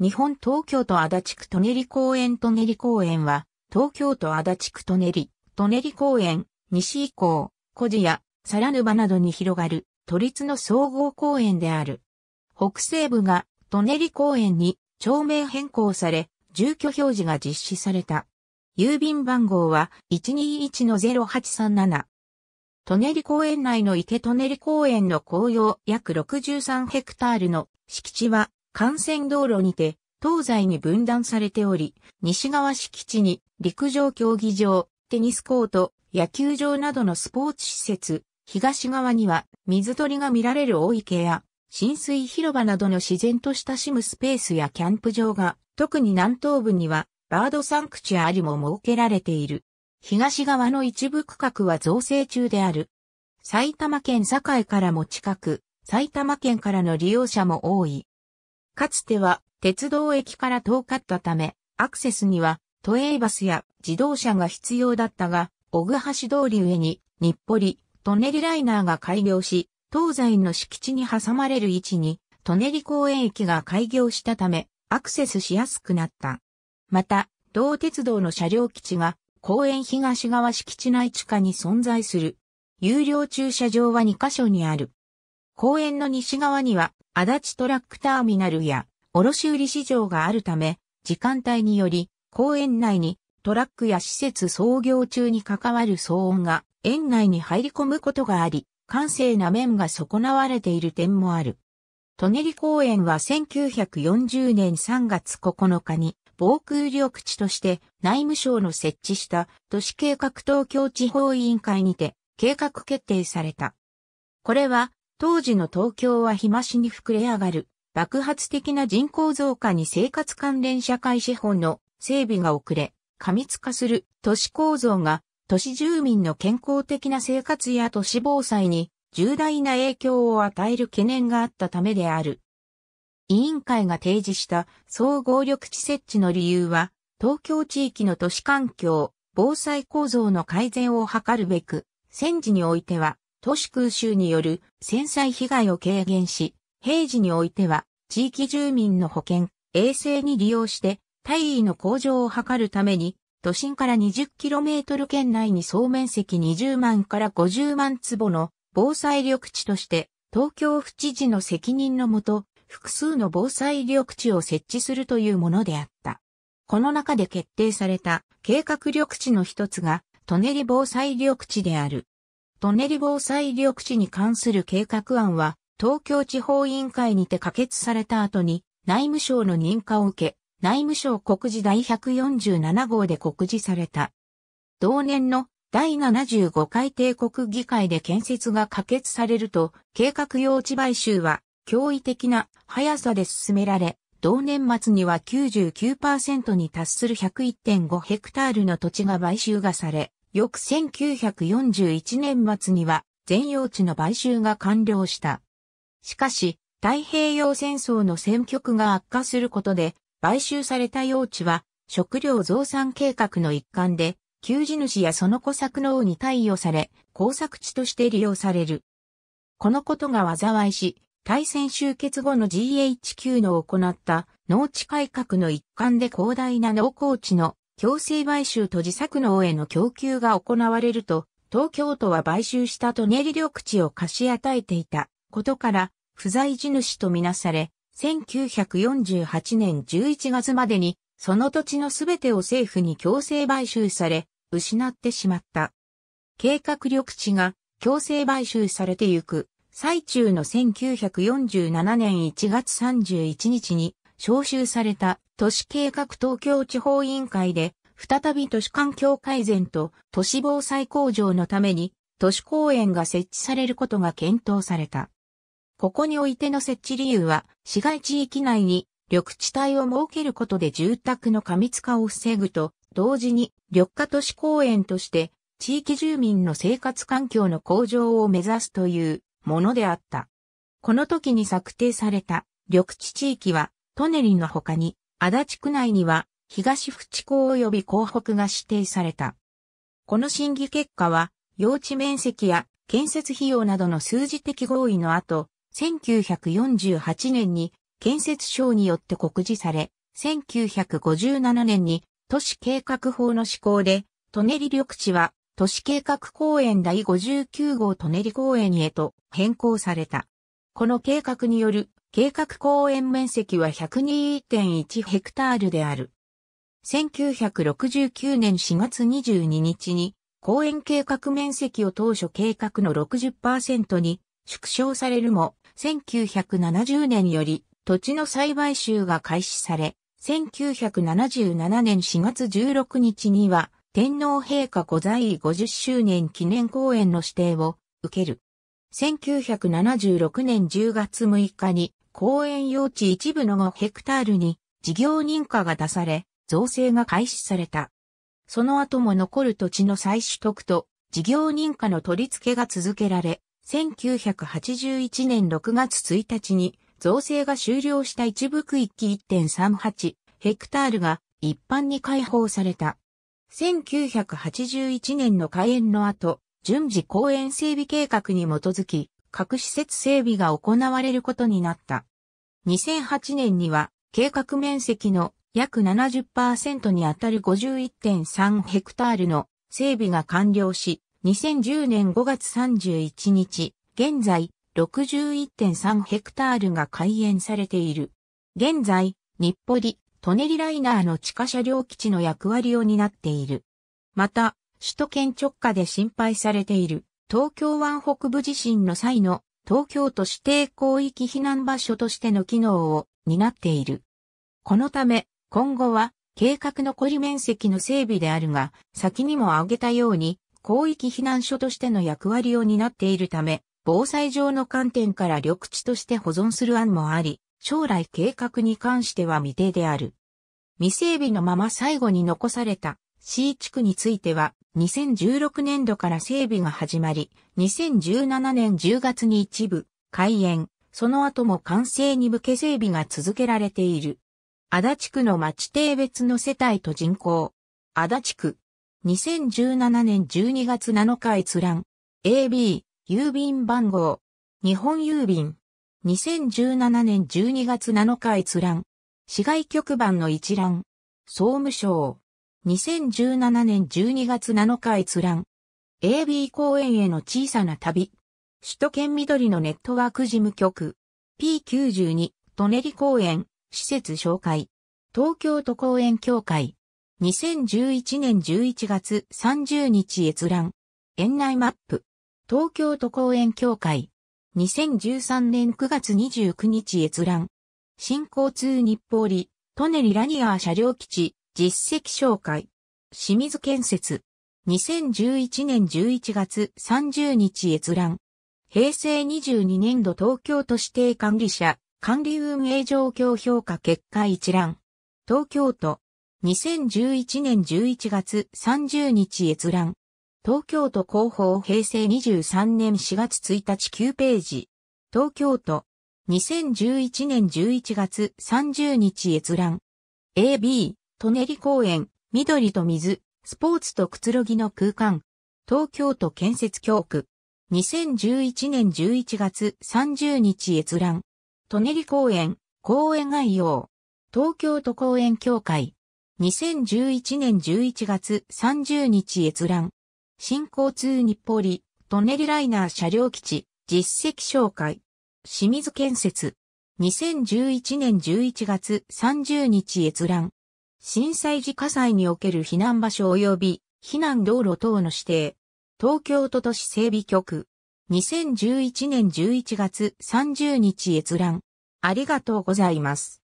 日本東京都足立区舎人公園舎人公園は、東京都足立区舎人、舎人公園、西以降、小路や、サラヌバなどに広がる、都立の総合公園である。北西部が、舎人公園に、町名変更され、住居表示が実施された。郵便番号は、121-0837。舎人公園内の池舎人公園の紅葉約63ヘクタールの敷地は、幹線道路にて東西に分断されており、西側敷地に陸上競技場、テニスコート、野球場などのスポーツ施設、東側には水鳥が見られる大池や浸水広場などの自然と親しむスペースやキャンプ場が、特に南東部にはバードサンクチュアリも設けられている。東側の一部区画は造成中である。埼玉県境からも近く、埼玉県からの利用者も多い。かつては鉄道駅から遠かったため、アクセスには都営バスや自動車が必要だったが、小具橋通り上に日暮里、トネリライナーが開業し、東西の敷地に挟まれる位置に、トネリ公園駅が開業したため、アクセスしやすくなった。また、同鉄道の車両基地が、公園東側敷地内地下に存在する。有料駐車場は2カ所にある。公園の西側には、足立トラックターミナルや、卸売市場があるため、時間帯により、公園内にトラックや施設操業中に関わる騒音が園内に入り込むことがあり、閑静な面が損なわれている点もある。ネリ公園は1940年3月9日に防空緑地として内務省の設置した都市計画東京地方委員会にて計画決定された。これは当時の東京は日増しに膨れ上がる爆発的な人口増加に生活関連社会資本の整備が遅れ、過密化する都市構造が都市住民の健康的な生活や都市防災に重大な影響を与える懸念があったためである。委員会が提示した総合緑地設置の理由は、東京地域の都市環境、防災構造の改善を図るべく、戦時においては、都市空襲による戦災被害を軽減し、平時においては、地域住民の保健、衛生に利用して、体位の向上を図るために、都心から 20km 圏内に総面積20万から50万坪の防災緑地として、東京府知事の責任のもと、複数の防災緑地を設置するというものであった。この中で決定された計画緑地の一つが、トネリ防災緑地である。トネリ防災緑地に関する計画案は、東京地方委員会にて可決された後に内務省の認可を受け、内務省告示第147号で告示された。同年の第75回帝国議会で建設が可決されると、計画用地買収は驚異的な速さで進められ、同年末には99%に達する101.5ヘクタールの土地が買収がされ、翌1941年末には全用地の買収が完了した。しかし、太平洋戦争の戦局が悪化することで、買収された用地は、食料増産計画の一環で、給仕主やその小作農に対応され、工作地として利用される。このことが災いし、大戦終結後の GHQ の行った農地改革の一環で広大な農耕地の強制買収と自作農への供給が行われると、東京都は買収した舎り緑地を貸し与えていた。ことから、不在地主とみなされ、1948年11月までに、その土地のすべてを政府に強制買収され、失ってしまった。計画緑地が強制買収されてゆく、最中の1947年1月31日に、招集された都市計画東京地方委員会で、再び都市環境改善と都市防災向上のために、都市公園が設置されることが検討された。ここにおいての設置理由は、市街地域内に緑地帯を設けることで住宅の過密化を防ぐと、同時に緑化都市公園として地域住民の生活環境の向上を目指すというものであった。この時に策定された緑地地域は、トネリの他に、足立区内には東福地港及び港北が指定された。この審議結果は、用地面積や建設費用などの数字的合意の後、1948年に建設省によって告示され、1957年に都市計画法の施行で、舎人緑地は都市計画公園第59号舎人公園へと変更された。この計画による計画公園面積は102.1ヘクタールである。1969年4月22日に公園計画面積を当初計画の60%に縮小されるも1970年より土地の栽培集が開始され、1977年4月16日には天皇陛下御在位50周年記念公演の指定を受ける。1976年10月6日に公園用地一部の5ヘクタールに事業認可が出され、造成が開始された。その後も残る土地の再取得と事業認可の取り付けが続けられ、1981年6月1日に造成が終了した一部区域1.38ヘクタールが一般に開放された。1981年の開園の後、順次公園整備計画に基づき、各施設整備が行われることになった。2008年には、計画面積の約70%にあたる51.3ヘクタールの整備が完了し、2010年5月31日、現在61.3ヘクタールが開園されている。現在、日暮里、舎人ライナーの地下車両基地の役割を担っている。また、首都圏直下で心配されている東京湾北部地震の際の東京都指定広域避難場所としての機能を担っている。このため、今後は計画の残り面積の整備であるが、先にも挙げたように、広域避難所としての役割を担っているため、防災上の観点から緑地として保存する案もあり、将来計画に関しては未定である。未整備のまま最後に残された C 地区については、2016年度から整備が始まり、2017年10月に一部、開園、その後も完成に向け整備が続けられている。足立区の町定別の世帯と人口。足立区、2017年12月7日閲覧。AB、郵便番号。日本郵便。2017年12月7日閲覧。市外局番の一覧。総務省。2017年12月7日閲覧。AB 公園への小さな旅。首都圏緑のネットワーク事務局。P92、舎人公園、施設紹介。東京都公園協会。2011年11月30日閲覧。園内マップ。東京都公園協会。2013年9月29日閲覧。新交通日報里、トネリラニアー車両基地、実績紹介。清水建設。2011年11月30日閲覧。平成22年度東京都指定管理者、管理運営状況評価結果一覧。東京都、2011年11月30日閲覧。東京都広報平成23年4月1日9ページ。東京都。2011年11月30日閲覧。AB、舎人公園、緑と水、スポーツとくつろぎの空間。東京都建設教区。2011年11月30日閲覧。舎人公園、公園概要。東京都公園協会。2011年11月30日閲覧。新交通日暮里、トンネルライナー車両基地、実績紹介。清水建設。2011年11月30日閲覧。震災時火災における避難場所及び避難道路等の指定。東京都都市整備局。2011年11月30日閲覧。ありがとうございます。